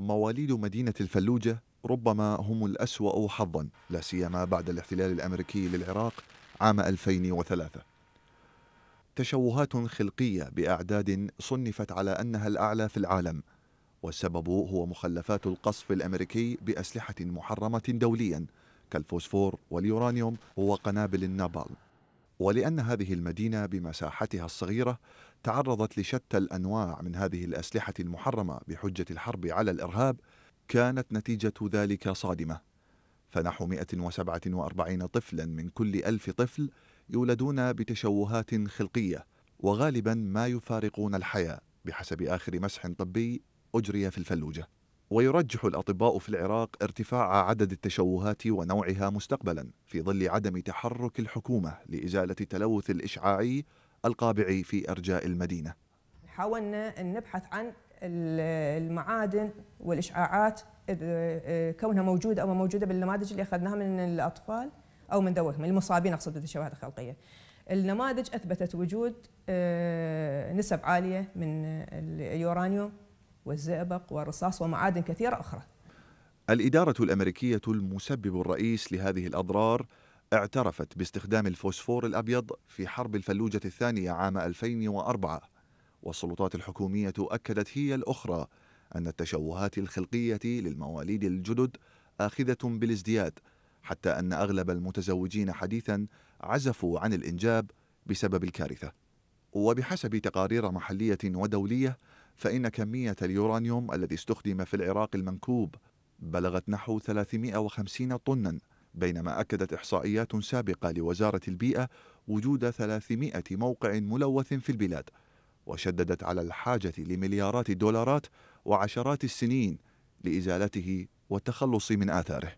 مواليد مدينة الفلوجة ربما هم الأسوأ حظا لا سيما بعد الاحتلال الأمريكي للعراق عام 2003 تشوهات خلقية بأعداد صنفت على أنها الأعلى في العالم والسبب هو مخلفات القصف الأمريكي بأسلحة محرمة دوليا كالفوسفور واليورانيوم وقنابل النابالم ولأن هذه المدينة بمساحتها الصغيرة تعرضت لشتى الأنواع من هذه الأسلحة المحرمة بحجة الحرب على الإرهاب كانت نتيجة ذلك صادمة فنحو 147 طفلا من كل ألف طفل يولدون بتشوهات خلقية وغالبا ما يفارقون الحياة بحسب آخر مسح طبي أجري في الفلوجة ويرجح الأطباء في العراق ارتفاع عدد التشوهات ونوعها مستقبلا في ظل عدم تحرك الحكومة لإزالة التلوث الإشعاعي القابع في أرجاء المدينة حاولنا أن نبحث عن المعادن والإشعاعات كونها موجودة أو موجودة بالنماذج اللي أخذناها من الأطفال أو من ذويهم المصابين أقصد بالتشوهات الخلقية النماذج أثبتت وجود آه، نسب عالية من اليورانيوم والزئبق والرصاص ومعادن كثيرة أخرى الإدارة الأمريكية المسبب الرئيس لهذه الأضرار اعترفت باستخدام الفوسفور الأبيض في حرب الفلوجة الثانية عام 2004 والسلطات الحكومية أكدت هي الأخرى أن التشوهات الخلقية للمواليد الجدد آخذة بالازدياد حتى أن أغلب المتزوجين حديثا عزفوا عن الإنجاب بسبب الكارثة وبحسب تقارير محلية ودولية فإن كمية اليورانيوم الذي استخدم في العراق المنكوب بلغت نحو 350 طنا بينما أكدت إحصائيات سابقة لوزارة البيئة وجود 300 موقع ملوث في البلاد وشددت على الحاجة لمليارات الدولارات وعشرات السنين لإزالته والتخلص من آثاره